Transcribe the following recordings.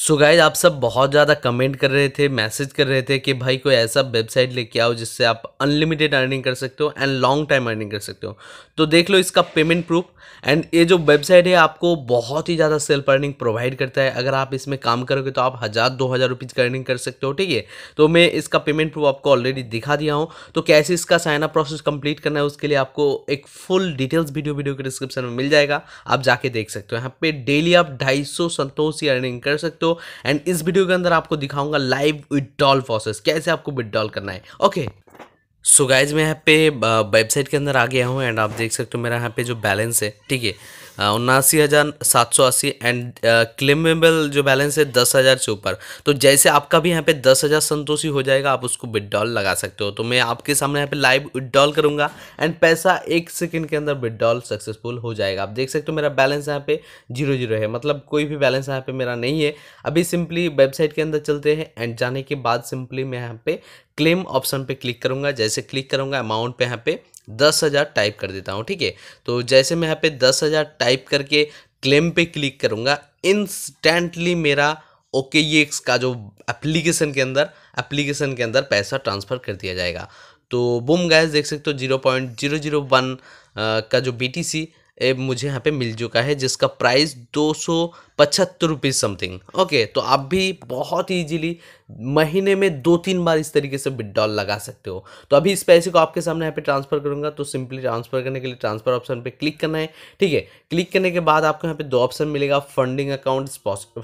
सो so guys आप सब बहुत ज़्यादा कमेंट कर रहे थे मैसेज कर रहे थे कि भाई कोई ऐसा वेबसाइट लेके आओ जिससे आप अनलिमिटेड अर्निंग कर सकते हो एंड लॉन्ग टाइम अर्निंग कर सकते हो तो देख लो इसका पेमेंट प्रूफ एंड ये जो वेबसाइट है आपको बहुत ही ज़्यादा सेल्फ अर्निंग प्रोवाइड करता है अगर आप इसमें काम करोगे तो आप हज़ार दो हज़ार रुपीज़ का अर्निंग कर सकते हो ठीक है तो मैं इसका पेमेंट प्रूफ आपको ऑलरेडी दिखा दिया हूँ तो कैसे इसका साइनअप प्रोसेस कंप्लीट करना है उसके लिए आपको एक फुल डिटेल्स वीडियो वीडियो के डिस्क्रिप्शन में मिल जाएगा आप जाके देख सकते हो यहाँ पे डेली आप ढाई सौ अर्निंग कर सकते हो हो तो, एंड इस वीडियो के अंदर आपको दिखाऊंगा लाइव विदड्रॉल प्रोसेस कैसे आपको विदड्रॉल करना है ओके सो गाइज मैं यहाँ पे वेबसाइट uh, के अंदर आ गया हूँ एंड आप देख सकते हो मेरा यहाँ पे जो बैलेंस है ठीक है हाँ, उन्नासी हज़ार सात सौ अस्सी एंड क्लेमेबल जो बैलेंस है दस हज़ार से ऊपर तो जैसे आपका भी यहाँ पे दस हज़ार संतोषी हो जाएगा आप उसको विड्रॉल लगा सकते हो तो मैं आपके सामने यहाँ पे लाइव विड्रॉल करूँगा एंड पैसा एक सेकेंड के अंदर विड्रॉल सक्सेसफुल हो जाएगा आप देख सकते हो मेरा बैलेंस यहाँ पे जीरो जीरो है मतलब कोई भी बैलेंस यहाँ पर मेरा नहीं है अभी सिंपली वेबसाइट के अंदर चलते हैं एंड जाने के बाद सिंपली मैं यहाँ पे क्लेम ऑप्शन पे क्लिक करूँगा जैसे क्लिक करूँगा अमाउंट पे यहाँ पे दस हज़ार टाइप कर देता हूँ ठीक है तो जैसे मैं यहाँ पे दस हज़ार टाइप करके क्लेम पे क्लिक करूँगा इंस्टेंटली मेरा ओके ये का जो एप्लीकेशन के अंदर एप्लीकेशन के अंदर पैसा ट्रांसफ़र कर दिया जाएगा तो बुम गैस देख सकते हो zero point zero zero one का जो बी टी सी मुझे यहाँ पे मिल चुका है जिसका प्राइस दो सौ पचहत्तर समथिंग ओके तो आप भी बहुत इजीली महीने में दो तीन बार इस तरीके से विड्रॉल लगा सकते हो तो अभी इस पैसे को आपके सामने यहाँ पे ट्रांसफ़र करूँगा तो सिंपली ट्रांसफ़र करने के लिए ट्रांसफ़र ऑप्शन पे क्लिक करना है ठीक है क्लिक करने के बाद आपको यहाँ पे दो ऑप्शन मिलेगा फंडिंग अकाउंट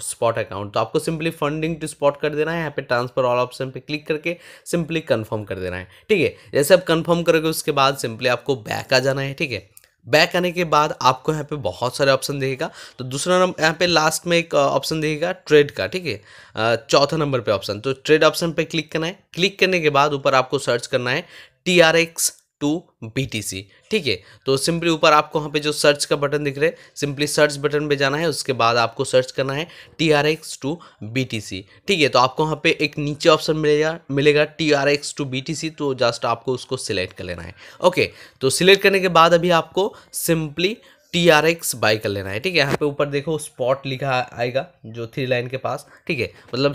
स्पॉट अकाउंट तो आपको सिंपली फंडिंग टू स्पॉट कर देना है यहाँ पे ट्रांसफ़र ऑल ऑप्शन पर क्लिक करके सिंपली कन्फर्म कर देना है ठीक है जैसे आप कन्फर्म करोगे उसके बाद सिंपली आपको बैक आ जाना है ठीक है बैक आने के बाद आपको यहाँ पे बहुत सारे ऑप्शन देखेगा तो दूसरा नंबर यहाँ पे लास्ट में एक ऑप्शन देखेगा ट्रेड का ठीक है uh, चौथा नंबर पे ऑप्शन तो ट्रेड ऑप्शन पे क्लिक करना है क्लिक करने के बाद ऊपर आपको सर्च करना है T R X to B ठीक है तो सिंपली ऊपर आपको वहाँ पे जो सर्च का बटन दिख रहा है सिंपली सर्च बटन पे जाना है उसके बाद आपको सर्च करना है T R X to B ठीक है तो आपको वहाँ पे एक नीचे ऑप्शन मिलेगा मिलेगा T R X to B तो जस्ट आपको उसको सिलेक्ट कर लेना है ओके तो सिलेक्ट करने के बाद अभी आपको simply T R X buy कर लेना है ठीक है यहाँ पे ऊपर देखो स्पॉट लिखा आएगा जो थ्री लाइन के पास ठीक है मतलब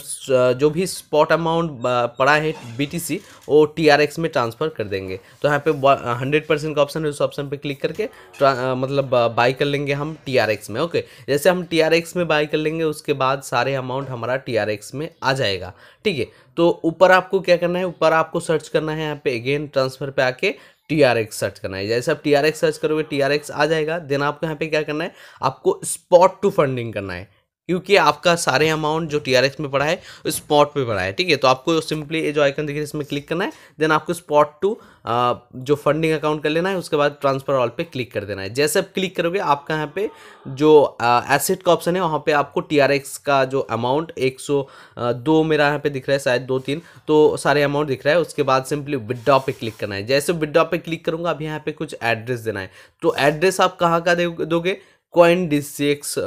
जो भी स्पॉट अमाउंट पड़ा है बीटीसी वो टी आर एक्स में ट्रांसफ़र कर देंगे तो यहाँ पे हंड्रेड परसेंट का ऑप्शन है उस ऑप्शन पे क्लिक करके मतलब बाई कर लेंगे हम टी आर एक्स में ओके जैसे हम टी आर एक्स में बाई कर लेंगे उसके बाद सारे अमाउंट हमारा टी आर एक्स में आ जाएगा ठीक है तो ऊपर आपको क्या करना है ऊपर आपको सर्च करना है यहाँ पे अगेन ट्रांसफ़र पे आके टी आर एक्स सर्च करना है जैसे आप टी आर एक्स सर्च करोगे टी आर एक्स आ जाएगा देन आपको यहाँ पे क्या करना है आपको स्पॉट टू फंडिंग करना है क्योंकि आपका सारे अमाउंट जो टी में पड़ा है स्पॉट पे पड़ा है ठीक है तो आपको सिंपली ये जो आइकन दिख रहा है इसमें क्लिक करना है देन आपको स्पॉट टू जो फंडिंग अकाउंट कर लेना है उसके बाद ट्रांसफर ऑल पे क्लिक कर देना है जैसे आप क्लिक करोगे आपका यहाँ पे जो एसेट का ऑप्शन है वहाँ पे आपको टी का जो अमाउंट एक दो मेरा यहाँ पे दिख रहा है शायद दो तीन तो सारे अमाउंट दिख रहा है उसके बाद सिंपली विड्रॉ पे क्लिक करना है जैसे विड्रॉ पे क्लिक करूँगा अब यहाँ पे कुछ एड्रेस देना है तो एड्रेस आप कहाँ का दोगे कॉइन डिसेक्स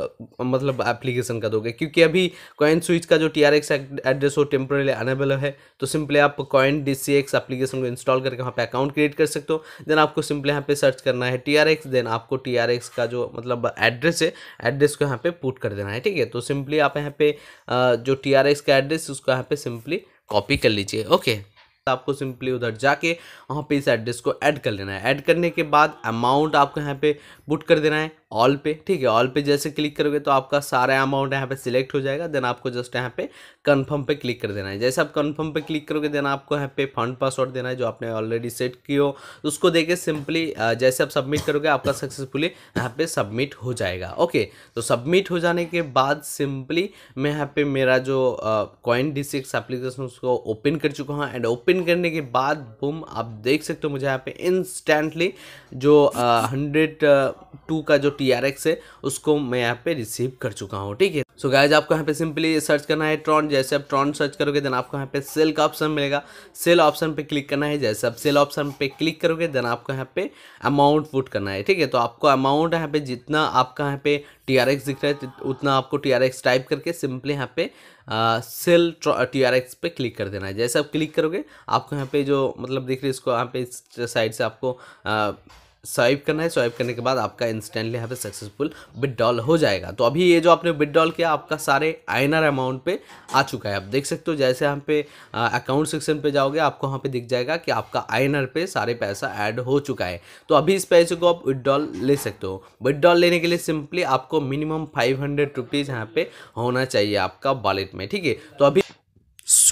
मतलब एप्लीकेशन का दोगे क्योंकि अभी कॉइन स्विच का जो टी आर एक्स एड्रेस हो टेम्प्रेरी अनेबल है तो सिंपली आप coin D C X application को इंस्टॉल करके वहाँ पे अकाउंट क्रिएट कर सकते हो देन आपको सिंपली यहाँ पे सर्च करना है टी आर एक्स देन आपको टी आर एक्स का जो मतलब एड्रेस है एड्रेस को यहाँ पे पुट कर देना है ठीक है तो सिंपली आप यहाँ पे जो टी आर एक्स का एड्रेस उसको यहाँ पे सिंपली कॉपी कर लीजिए ओके आपको सिंपली उधर जाके वहाँ पे इस एड्रेस को ऐड कर लेना है ऐड करने के बाद अमाउंट आपको यहाँ पे बुट कर देना है ऑल पे ठीक है ऑल पे जैसे क्लिक करोगे तो आपका सारा अमाउंट यहाँ पे सिलेक्ट हो जाएगा देन आपको जस्ट यहाँ पे कंफर्म पे क्लिक कर देना है जैसे आप कंफर्म पे क्लिक करोगे देन आपको यहाँ पे फंड पासवर्ड देना है जो आपने ऑलरेडी सेट की हो तो उसको देके सिंपली जैसे आप सबमिट करोगे आपका सक्सेसफुली यहाँ पे सबमिट हो जाएगा ओके तो सबमिट हो जाने के बाद सिंपली मैं यहाँ पे मेरा जो कॉइन डी एप्लीकेशन उसको ओपन कर चुका हूँ एंड ओपन स्पिन करने के बाद बुम आप देख सकते हो मुझे यहाँ पे इंस्टेंटली जो हंड्रेड टू का जो टी आर एक्स है उसको मैं यहाँ पे रिसीव कर चुका हूँ ठीक है सो so आपको यहाँ पे सिंपली सर्च करना है ट्रॉन जैसे आप ट्रॉन सर्च करोगे देन आपको यहाँ पे सेल का ऑप्शन मिलेगा सेल ऑप्शन पे क्लिक करना है जैसे आप सेल ऑप्शन पे क्लिक करोगे देन आपको यहाँ पे अमाउंट पुट करना है ठीक है तो आपको अमाउंट यहाँ पे जितना आपका यहाँ पे टी आर एक्स दिख रहा है तो उतना आपको टी आर एक्स टाइप करके सिंपली यहाँ पे आ, सेल टी आर एक्स पे क्लिक कर देना है जैसे आप क्लिक करोगे आपको यहाँ पे जो मतलब दिख रही है इसको यहाँ पे इस साइड से आपको आ, स्वाइप करना है स्वाइप करने के बाद आपका इंस्टेंटली यहाँ पे सक्सेसफुल विदड्रॉल हो जाएगा तो अभी ये जो आपने विदड्रॉल किया आपका सारे आइनर अमाउंट पे आ चुका है आप देख सकते हो जैसे यहाँ पे अकाउंट सेक्शन पे जाओगे आपको वहाँ पे दिख जाएगा कि आपका आइनर पे सारे पैसा ऐड हो चुका है तो अभी इस पैसे को आप विदड्रॉल ले सकते हो विदड्रॉल लेने के लिए सिंपली आपको मिनिमम फाइव हंड्रेड रुपीज़ यहाँ पे होना चाहिए आपका वॉलेट में ठीक है तो अभी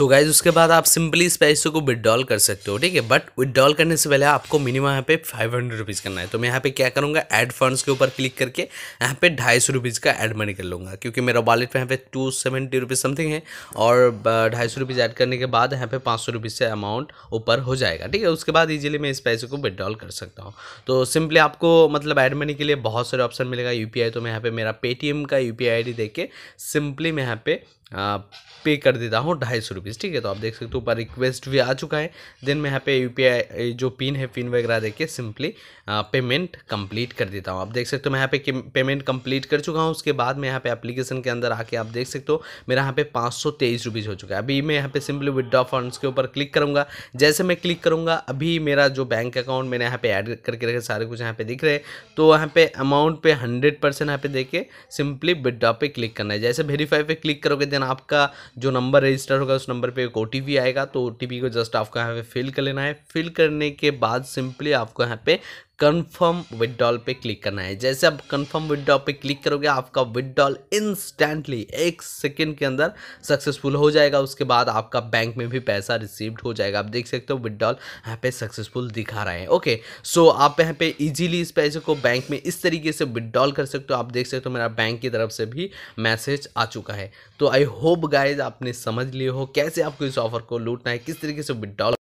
सो गाइज उसके बाद आप सिंपली इस पैसे को विदड्रॉल कर सकते हो ठीक है बट विदड्रॉल करने से पहले आपको मिनिमम यहाँ पे फाइव हंड्रेड रुपीज़ करना है तो मैं यहाँ पे क्या करूँगा एड फंड्स के ऊपर क्लिक करके यहाँ पे ढाई सौ रुपीज़ का एड मनी कर लूँगा क्योंकि मेरा वॉलेट में यहाँ पे टू सेवेंटी रुपीज़ समथिंग है और ढाई सौ रुपीज़ ऐड करने के बाद यहाँ पे पाँच सौ रुपीज़ से अमाउंट ऊपर हो जाएगा ठीक है उसके बाद ईजिली मैं इस पैसे को विदड्रॉल कर सकता हूँ तो सिंपली आपको मतलब एड मनी के लिए बहुत सारे ऑप्शन मिलेगा यू तो मैं यहाँ पे मेरा पेटीएम का यू पी देख के सिंपली मैं यहाँ पे पे कर देता हूँ ढाई सौ रुपीज़ ठीक है तो आप देख सकते हो ऊपर रिक्वेस्ट भी आ चुका है देन मैं यहाँ पे यूपीआई जो पिन है पिन वगैरह देके सिंपली पेमेंट कंप्लीट कर देता हूँ आप देख सकते हो मैं यहाँ पे पेमेंट कंप्लीट कर चुका हूँ उसके बाद मैं यहाँ पे एप्लीकेशन के अंदर आके आप देख सकते हो मेरा यहाँ पे पाँच सौ तेईस रुपीज़ हो चुका है अभी मैं यहाँ पे सिंपली विदड्रॉ फंड्स के ऊपर क्लिक करूँगा जैसे मैं क्लिक करूँगा अभी मेरा जो बैंक अकाउंट मैंने यहाँ पे ऐड करके रखे सारे कुछ यहाँ पे दिख रहे तो यहाँ पे अमाउंट पे हंड्रेड परसेंट यहाँ पे देखे सिंपली विदड्रॉ पे क्लिक करना है जैसे वेरीफाई पे क्लिक करोगे देन देन आपका जो नंबर रजिस्टर होगा उस नंबर पर एक ओ आएगा तो ओ को जस्ट आपको यहाँ पे फिल कर लेना है फिल करने के बाद सिंपली आपको यहाँ पे कन्फर्म विदड्रॉल पे क्लिक करना है जैसे आप कन्फर्म विदड्रॉल पे क्लिक करोगे आपका विदड्रॉल इंस्टेंटली एक सेकेंड के अंदर सक्सेसफुल हो जाएगा उसके बाद आपका बैंक में भी पैसा रिसीव्ड हो जाएगा आप देख सकते हो विदड्रॉल यहाँ पे सक्सेसफुल दिखा रहे हैं ओके सो आप यहाँ पे इजीली इस पैसे को बैंक में इस तरीके से विदड्रॉल कर सकते हो आप देख सकते हो मेरा बैंक की तरफ से भी मैसेज आ चुका है तो आई होप गाइज आपने समझ लिए हो कैसे आपको इस ऑफर को लूटना है किस तरीके से विदड्रॉल